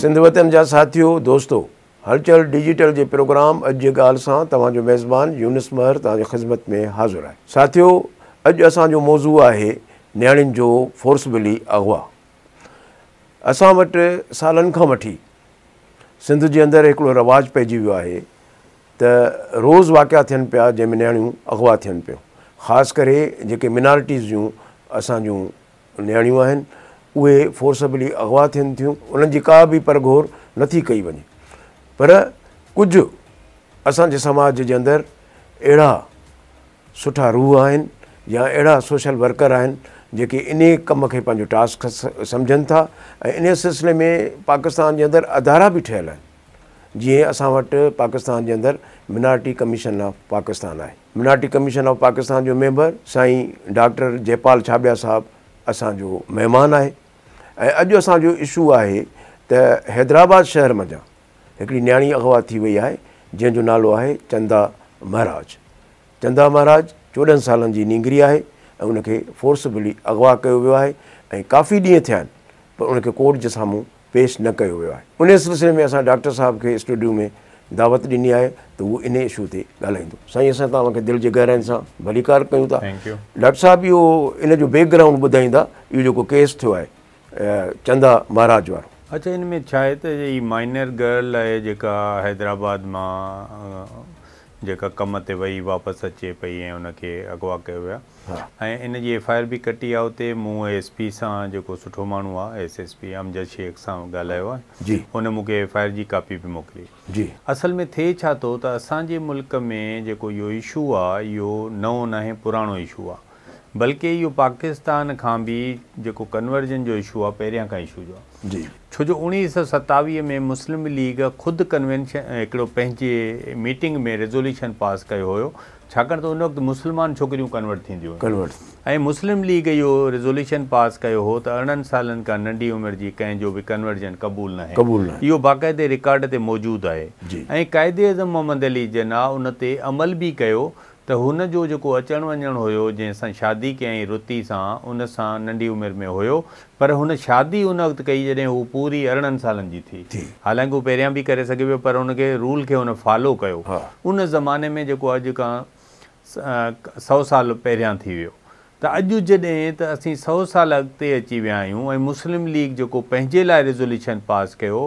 सिंध वतन जा साथियों दोस्तों हलचल डिजिटल जे प्रोग्राम अॼु जे ॻाल्हि सां तव्हांजो मेज़बान महर तव्हांजे ख़िदमत में हाज़ुरु आहे साथियो अॼु असांजो मौज़ू आहे नियाणियुनि जो फोर्सबली अॻु असां वटि सालनि खां वठी सिंध जे अंदरि हिकिड़ो रवाज़ु पइजी वियो आहे त रोज़ वाकिआ थियनि पिया जंहिंमें नियाणियूं अॻुवा थियनि पियूं ख़ासि करे जेके मिनॉरिटीज़ जूं असांजूं नियाणियूं आहिनि उहे फोर्सबली अगवा थियनि थियूं उन्हनि का भी परघोर नथी कई वे पर कुछ असांजे समाज जे अंदरि अहिड़ा सुठा रूह आहिनि या अड़ा सोशल वर्कर आहिनि जेके इन कम के पंहिंजो टास्क सम्झनि था इन सिलसिले में पाकिस्तान के अंदर अदारा भी ठहियलु जी जीअं असां वटि पाकिस्तान जे अंदरि मिनाटी कमीशन ऑफ पाकिस्तान है मिनाटी कमीशन ऑफ पाकिस्तान जो मेंबर साई डॉक्टर जयपाल छाबिया साहब असो मेहमान आहे ऐं अॼु असांजो इशू आहे त हैदराबाद शहर मञा हिकिड़ी नियाणी अगवा थी वई आहे जंहिंजो नालो आहे चंदा महाराज चंदा महाराज चोॾहनि सालनि जी नीगरी आहे ऐं उनखे फोर्सबली अगवा कयो वियो आहे ऐं काफ़ी ॾींहं थिया आहिनि पर उनखे कोर्ट जे साम्हूं पेश न कयो वियो आहे उन सिलसिले में असां डॉक्टर साहिब खे स्टूडियो में दावत ॾिनी आहे त उहो इन इशू ते ॻाल्हाईंदो साईं असां तव्हांखे दिलि जे गहराइनि सां भलीकार कयूं था डॉक्टर साहिबु इहो इन जो बैकग्राउंड ॿुधाईंदा इहो जेको केस थियो आहे चंदा महाराज वारो अच्छा में छा आहे त हीअ माइनर गर्ल आहे जेका हैदराबाद मां जेका कम ते वेही वापसि अचे पई ऐं उन अगवा अॻवा कयो वियो आहे ऐं इन जी एफ आई आर बि कटी आहे हुते मूं एस पी सां जेको सुठो माण्हू आहे S S P Amjad Shaikh सां ॻाल्हायो आहे जी उन मूंखे एफ आई आर जी कापी बि मोकिली जी असल में थिए छा थो त असांजे मुल्क में जेको इहो इशू आहे इहो नओं न आहे पुराणो इशू आहे बल्कि इहो पाकिस्तान खां बि जेको कन्वर्जन जो इशू आहे पहिरियां खां इशू जो जी छो जो उणिवीह सौ सतावीह में मुस्लिम लीग ख़ुदि कन्वेंशन हिकिड़ो पंहिंजे मीटिंग में रेज़ोल्यूशन पास कयो हुयो छाकाणि त उन वक़्तु मुस्लमान छोकिरियूं कन्वर्ट थींदियूं कन्वर्ट ऐं मुस्लिम लीग इहो रेज़ोल्यूशन पास कयो हो त अरिड़हनि सालनि खां नंढी उमिरि जी कंहिंजो बि कंवर्जन क़बूलु न आहे कबूल न आहे इहो बाक़ाइदे रिकॉड ते मौजूदु आहे ऐं क़ाइदे अज़म मोहम्मद अली जन उन ते अमल बि कयो त हुन जो जेको अचणु वञणु हुयो जंहिं सां शादी कयईं रुती सां उन सां नंढी उमिरि में हुयो पर हुन शादी उन वक़्तु कई जॾहिं हू पूरी अरिड़हनि सालनि जी थी हालांकि हू पहिरियां बि करे सघे पियो पर हुनखे रूल खे हुन फॉलो कयो उन ज़माने में जेको अॼु खां सौ साल पहिरियां थी वियो त अॼु जॾहिं त असीं सौ साल अॻिते अची विया आहियूं ऐं मुस्लिम लीग जेको पंहिंजे लाइ रेज़ोल्यूशन पास कयो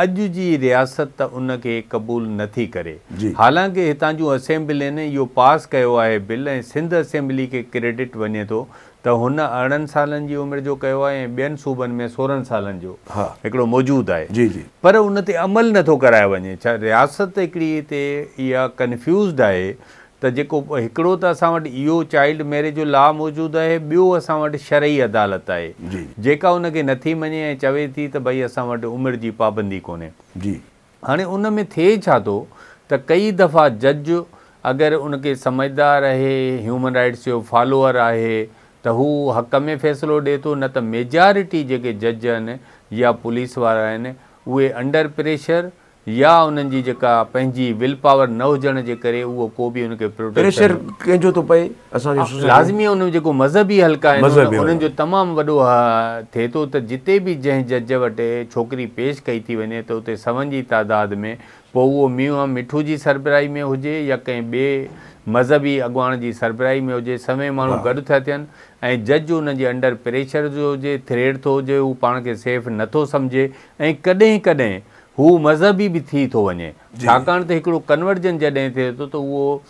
अॼु जी रियासत उन खे क़बूल नथी करे जी हालांकि हितां जूं असैम्बलियुनि इहो पास कयो आहे बिल ऐं सिंध असेंबली खे क्रेडिट वञे थो त हुन अरिड़हं सालनि जी उमिरि जो कयो आहे ऐं ॿियनि सूबनि में सोरहनि सालनि जो हिकिड़ो मौजूदु आहे जी जी पर उन ते अमल नथो करायो वञे छा रियासत हिकिड़ी हिते इहा त जेको हिकिड़ो त असां वटि इहो चाइल्ड मैरिज जो लॉ मौजूदु आहे ॿियो असां वटि शरई अदालत आहे जी जेका उनखे नथी मञे ऐं चवे थी त भई असां वटि उमिरि जी पाबंदी कोन्हे जी हाणे उन में थिए छा थो त कई दफ़ा जज अगरि उनखे समझदार आहे ह्यूमन राइट्स जो फॉलोअर आहे त हू हक़ में फ़ैसिलो ॾिए थो न त मेजॉरिटी जेके जज आहिनि या पुलिस वारा आहिनि उहे अंडर प्रेशर या उन्हनि जी जेका पंहिंजी विल पावर न हुजण जे करे उहो को बि हुनखे प्रेशर कंहिंजो थो पए असांजो लाज़मी हुनजो जेको मज़हबी हलका आहे उन्हनि जो तमामु वॾो थिए थो त जिते बि जंहिं जज वटि छोकिरी पेश कई थी वञे त उते सवनि जी तादाद में पोइ उहो मींहुं मिठू जी सरबराई में हुजे या कंहिं ॿिए मज़हबी अॻुवाण जी सरबराई में हुजे सवें माण्हू गॾु था थियनि ऐं जज उन जे अंडर प्रेशर जो हुजे थ्रेड थो हुजे हू पाण खे सेफ नथो सम्झे ऐं कॾहिं कॾहिं हू मज़हबी बि थी थो वञे छाकाणि त हिकिड़ो कन्वर्जन जॾहिं थिए थो त उहो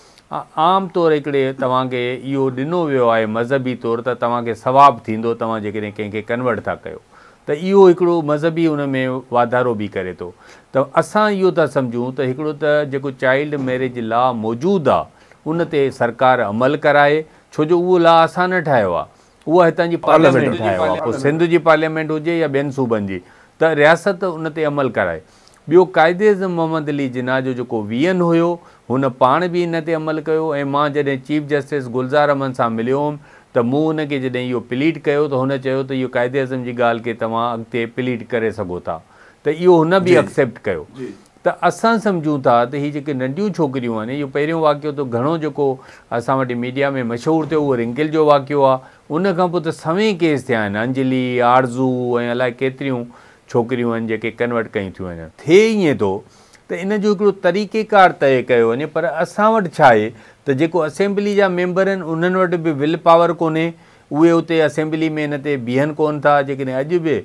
आम तौरु हिकिड़े तव्हांखे इहो ॾिनो वियो आहे मज़हबी तौरु त तव्हांखे सवाबु थींदो तव्हां जेकॾहिं कंहिंखे कन्वर्ट था कयो त इहो हिकिड़ो मज़हबी उन में वाधारो बि करे थो त असां इहो था सम्झूं त हिकिड़ो त जेको चाइल्ड मैरिज लॉ मौजूदु आहे उन ते सरकार अमल कराए छो जो उहो लॉ असां न ठाहियो आहे उहा हितां जी पार्लियामेंट ठाहियो आहे पोइ सिंध जी पार्लियामेंट हुजे या ॿियनि सूबनि जी त रियासत उन ते अमल कराए ॿियो क़ाइदे अज़म मोहम्मद अली जिना जो जेको वी एन हुयो हुन पाण बि इन ते अमल कयो ऐं मां जॾहिं चीफ जस्टिस गुलज़ार अमन सां मिलियो हुउमि त मूं हुन खे जॾहिं इहो प्लीट कयो त हुन चयो त इहो क़ाइदे अज़म जी ॻाल्हि खे तव्हां अॻिते प्लीट करे सघो था त इहो हुन बि एक्सेप्ट कयो त असां सम्झूं था त हीअ जेके नंढियूं छोकिरियूं आहिनि इहो पहिरियों वाकियो त घणो जेको असां वटि मीडिया में मशहूरु थियो उहो रिंकिल जो वाक़ियो आहे उनखां पोइ त सवें केस थिया आहिनि अंजली आरज़ू ऐं अलाए केतिरियूं छोकिरियूं आहिनि जेके कन्वर्ट कयूं थियूं वञनि थिए ईअं थो त इन जो हिकिड़ो तरीक़ेकार तय कयो वञे पर असां वटि छा आहे त जेको असेंबली जा मेंबर आहिनि उन्हनि वटि बि विल पावर कोन्हे उहे उते असेंबली में हिन ते बीहनि कोन था जेकॾहिं अॼु बि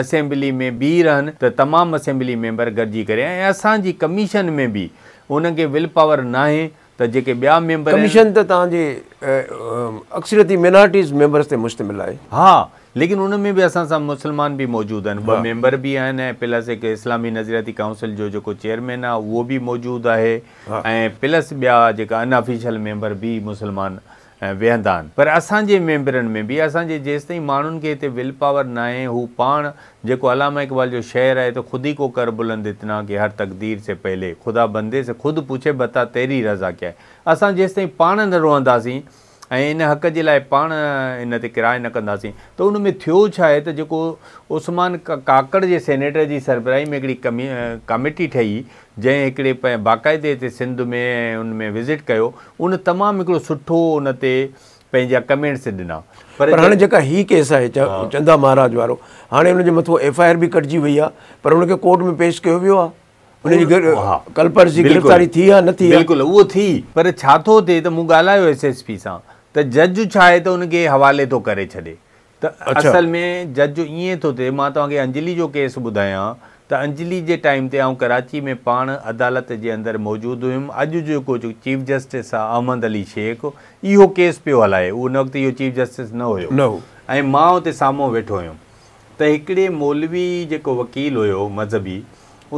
असेंबली में बीह रहनि त तमामु असेंबली मेंबर गॾिजी करे ऐं असांजी कमीशन में बि उनखे विल पावर न आहे त जेके ॿिया मेंबर कमीशन त तव्हांजे अक्सरती मेंबर्स ते मुश्तमिल आहे हा लेकिन उनमें भी असा सां मुस्लमान बि मौजूदु आहिनि ॿ हाँ। मेंबर भी आहिनि प्लस एक इस्लामी नज़रियाती काउंसिल जो जेको चेयरमैन आहे उहो भी मौजूद है हाँ। ऐं प्लस ॿिया जेका अनऑफिशियल मेंबर भी मुसलमान वेहंदा पर असांजे मेंबरनि में भी असांजे जेसि ताईं माण्हुनि खे हिते विल पावर ना आहे हू पाण जेको अलामा इक़बाल जो शहर है तो खुद ही को कर बुलंद इतना कि हर तकदीर से पहले ख़ुदा बंदे से खुद पुछे बता तेरी रज़ा क्या है असां जेसि तीन पाण न रहंदासीं ऐं इन हक़ जे लाइ पाण इन ते किराए न कंदासीं त उन में थियो छा आहे त जेको उस्मान काकड़ जे सेनेटर जी सरबराही में हिकिड़ी कमी कमेटी ठही जंहिं हिकिड़े पै बाक़ाइदे ते सिंध में उन में विज़िट कयो उन तमामु हिकिड़ो सुठो उन ते पंहिंजा कमेंट्स ॾिना पर हाणे जेका हीअ केस आहे चंदा महाराज वारो हाणे हुनजे मथो एफ आई आर बि कटिजी वई आहे पर हुनखे कोर्ट में पेश कयो वियो आहे कल्पर जी गिरफ़्तारी थी आहे न थी बिल्कुलु उहो थी पर छा थो थिए त मूं ॻाल्हायो एस एस पी सां त जज छा आहे त हुनखे हवाले थो करे छॾे त असल में जज ईअं थो थिए मां तव्हांखे अंजली जो केस ॿुधायां त अंजलि जे टाइम ते ऐं कराची में पाण अदालत जे अंदरि मौजूदु हुयुमि अॼु जेको चीफ जस्टिस आहे अहमद अली शेख इहो केस पियो हलाए उन वक़्तु इहो चीफ जस्टिस न हुयो ऐं मां हुते साम्हूं वेठो हुयुमि त हिकिड़े मौलवी जेको वकील हुयो मज़हबी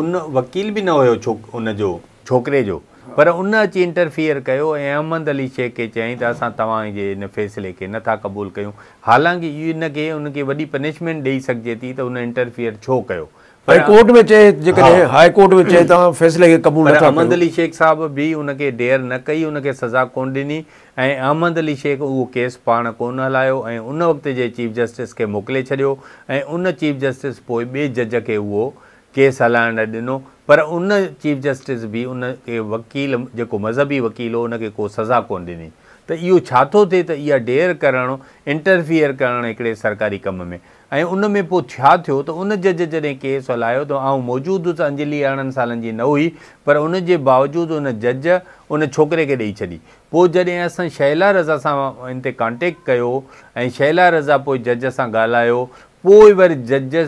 उन वकील बि न हुयो छो उनजो छोकिरे जो पर उन अची इंटरफियर कयो ऐं अहमद अली शेख खे चयईं त असां तव्हांजे हिन फ़ैसिले खे नथा क़बूल कयूं हालांकि इहो इहा खे उनखे वॾी पनिशमेंट ॾेई सघिजे थी त हुन इंटरफियर छो कयो कोर्ट में चए जेकॾहिं हाई कोर्ट में चई तव्हां फैसले खे अहमद अली शेख साहब बि हुनखे देरि न कई उनखे सज़ा कोन ॾिनी ऐं अहमद अली शेख उहो केस पाण कोन हलायो ऐं उन वक़्त जे चीफ जस्टिस खे मोकिले छॾियो ऐं उन चीफ जस्टिस पोइ ॿिए जज खे उहो केस हलाइण लाइ ॾिनो पर उन चीफ जस्टिस बि उन खे वकील जेको मज़हबी वकील हो उनखे को सज़ा कोन ॾिनी त इहो छा थो थिए त इहा डेर करणु इंटरफियर करणु हिकिड़े सरकारी कम में ऐं उन में पोइ छा थियो त उन जज जॾहिं केस हलायो त आउं मौजूदु अंजलि अरिड़हनि सालनि जी न हुई पर उन जे बावजूदि उन जज उन छोकिरे खे ॾेई छॾी पोइ जॾहिं असां शैला रज़ा सां इन ते कॉन्टेक्ट कयो ऐं शैला रज़ा पोइ जज सां ॻाल्हायो पोइ वरी जज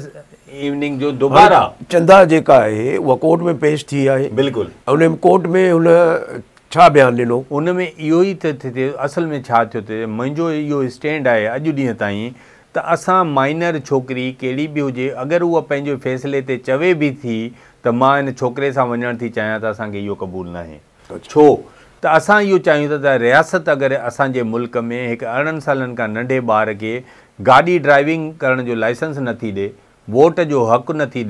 इवनिंग जो दोबारा चंदा जेका आहे उहा कोर्ट में पेश थी आहे बिल्कुलु कोर्ट में में हुन छा बयानु ॾिनो इहो ई त थिए असल में छा थियो थिए मुंहिंजो इहो स्टैंड आहे अॼु ॾींहं ताईं त असां माइनर छोकिरी कहिड़ी बि हुजे अगरि उहा पंहिंजे फ़ैसिले ते चवे बि थी त मां हिन छोकिरे सां वञण थी चाहियां त असांखे इहो क़बूलु न आहे छो त असां इहो चाहियूं था त रियासत अगरि असांजे मुल्क में हिकु अरिड़हनि सालनि खां नंढे ॿार खे गाॾी ड्राइविंग करण जो लाइसेंस नथी ॾे वोट जो हक़ु नथी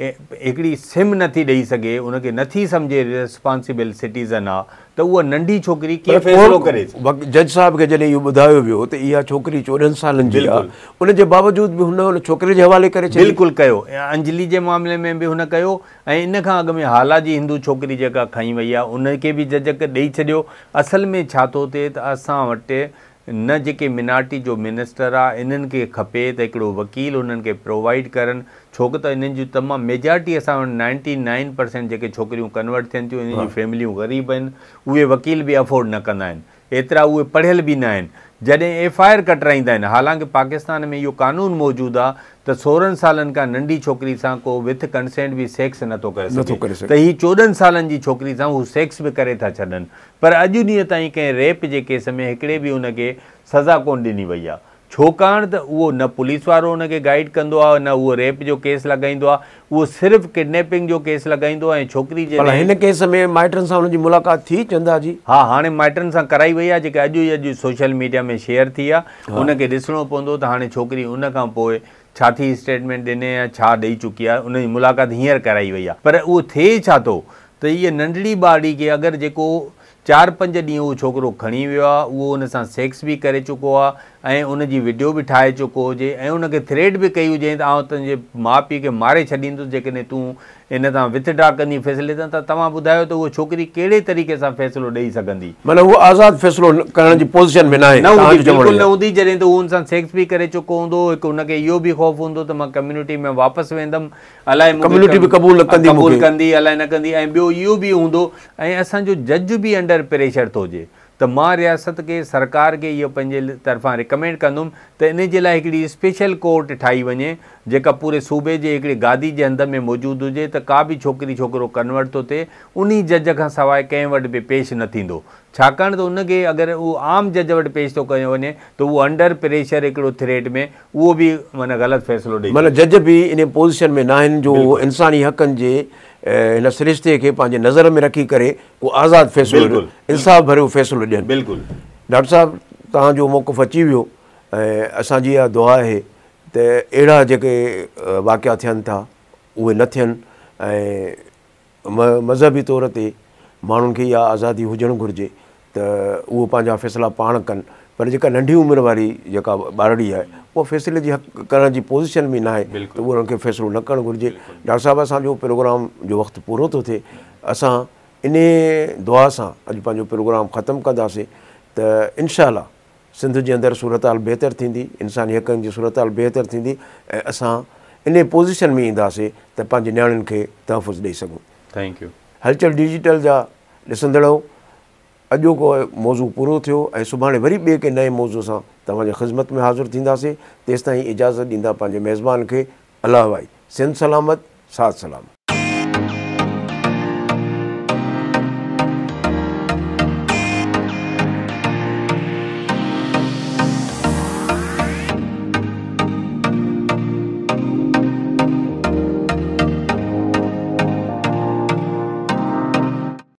ॾिए हिकिड़ी सिम नथी ॾेई सघे उन नथी सम्झे रिस्पॉन्सिबल सिटीज़न आहे त उहा नंढी छोकिरी कीअं फ़ैसिलो करे जज साहिब खे जॾहिं इहो ॿुधायो वियो त इहा छोकिरी चोॾहनि सालनि जी आहे उन जे बावजूदि बि हुन छोकिरे जे हवाले करे बिल्कुलु कयो ऐं अंजली जे मामले में बि हुन कयो ऐं इन खां अॻु में हाला जी हिंदू छोकिरी जेका खई वई आहे उनखे बि जज ॾेई छॾियो असल में छा थो थिए त असां वटि न जेके मिनार्टी जो मिनिस्टर आहे इन्हनि खे खपे त हिकिड़ो वकील उन्हनि खे प्रोवाइड करनि छोक त इन्हनि जूं तमामु मेजॉरिटी असां वटि नाइंटी नाइन परसेंट जेके छोकिरियूं कन्वर्ट थियनि थियूं इन्हनि जूं फैमिलियूं ग़रीब आहिनि उहे वकील बि अफोर्ड न कंदा आहिनि एतिरा उहे पढ़ियल बि न आहिनि जॾहिं एफ आई आर कटराईंदा आहिनि हालांकि पाकिस्तान में इहो कानून मौजूदु आहे त सोरहनि सालनि खां नंढी छोकिरी सां को विथ कंसेंट बि सेक्स नथो करे सघे त हीअ चोॾहनि सालनि जी छोकिरी सां हू सेक्स बि करे था छॾनि पर अॼु ॾींहं ताईं कंहिं रेप जे केस में हिकिड़े बि हुनखे सज़ा कोन ॾिनी वई आहे छाकाणि त उहो न पुलिस वारो उनखे गाइड कंदो आहे न उहो रेप जो केस लॻाईंदो आहे उहो सिर्फ़ु किडनेपिंग जो केस लॻाईंदो आहे ऐं छोकिरी जे हिन केस में माइटनि सां हुनजी मुलाक़ात थी चवंदा जी हा हाणे माइटनि सां कराई वई आहे जेका अॼु ई अॼु सोशल मीडिया में शेयर थी आहे हुनखे ॾिसणो पवंदो त हाणे छोकिरी खां पोइ छा थी स्टेटमेंट ॾिने या छा ॾेई चुकी आहे हुनजी मुलाक़ात हींअर कराई वई आहे पर उहो थिए छा थो त इहा नंढड़ी ॿारी खे अगरि जेको चारि पंज ॾींहं उहो छोकिरो खणी वियो आहे उहो सेक्स बि करे चुको आहे ऐं वीडियो बि ठाहे चुको हुजे ऐं उनखे थ्रेड बि कई हुजे त उतां जे माउ पीउ खे मारे छॾींदुसि जेकॾहिं तूं इन तां विथ डा कंदी फैसले त तव्हां ॿुधायो त उहा छोकिरी कहिड़े तरीक़े सां फ़ैसिलो ॾेई सघंदी माना उहा आज़ादु फ़ैसिलो करण जी पोज़ीशन में न आहे न हूंदी जॾहिं त उहो हुन सेक्स बि करे चुको हूंदो हिकु हुनखे इहो बि ख़ौफ़ हूंदो त मां कम्यूनिटी में वापसि वेंदमि अलाए कम्यूनिटी बि क़बूल क़बूल न कंदी कंदी अलाए न कंदी ऐं ॿियो इहो बि हूंदो ऐं असांजो जज बि अंडर प्रेशर थो हुजे त मां रियासत खे सरकार खे इहो पंहिंजे तरफ़ां रिकमेंड कंदुमि त इन जे लाइ हिकिड़ी स्पेशल कोर्ट ठाही वञे जेका पूरे सूबे जे हिकिड़ी गादी जे हंधि में मौजूदु हुजे त का बि छोकिरी छोकिरो कंवर्ट थो थिए उन जज खां सवाइ कंहिं वटि बि पेश न थींदो छाकाणि त उनखे अगरि उहो आम जज वटि पेश थो कयो वञे त उहो अंडर प्रेशर हिकिड़ो थ्रेट में उहो बि माना ग़लति फ़ैसिलो ॾे माना जज बि इन पोज़ीशन में न आहिनि जो इंसानी हक़नि जे ऐं हिन सरिश्ते खे पंहिंजे नज़र में रखी करे उहो आज़ादु फ़ैसिलो ॾियनि इंसाफ़ भरियो फ़ैसिलो ॾियनि बिल्कुलु डॉक्टर साहिबु तव्हांजो मौक़ुफ़ु अची वियो ऐं असांजी इहा दुआ आहे त अहिड़ा जेके वाकिया थियनि था उहे न थियनि ऐं म मज़बी तौर ते माण्हुनि खे इहा आज़ादी हुजणु घुरिजे त उहो पंहिंजा फ़ैसिला पाण कनि पर जेका नंढी उमिरि वारी जेका ॿारड़ी आहे उहा फ़ैसिले जी हक़ु करण जी पोज़ीशन में न आहे त उहो उनखे फ़ैसिलो न करणु घुरिजे डॉक्टर साहिबु असांजो प्रोग्राम जो वक़्तु पूरो थो थिए असां इन दुआ सां अॼु पंहिंजो प्रोग्राम ख़तमु कंदासीं त इनशा सिंध जे अंदरि सूरत हाल बहितरु थींदी इंसानी हक़नि जी सूरत हाल बहितरु थींदी ऐं असां इन पोज़ीशन में ईंदासीं त पंहिंजे नियाणियुनि खे तहफ़ु ॾेई सघूं थैंक्यू हलचल डिजिटल जा ॾिसंदड़ो अॼोको मौज़ू पूरो थियो ऐं सुभाणे वरी ॿिए कंहिं नए मौज़ू सां तव्हांजे ख़िदमत में हाज़िर थींदासीं तेसिताईं इजाज़त ॾींदा पंहिंजे मेज़बान खे अलाह भाई सिंध सलामत साथ सलामत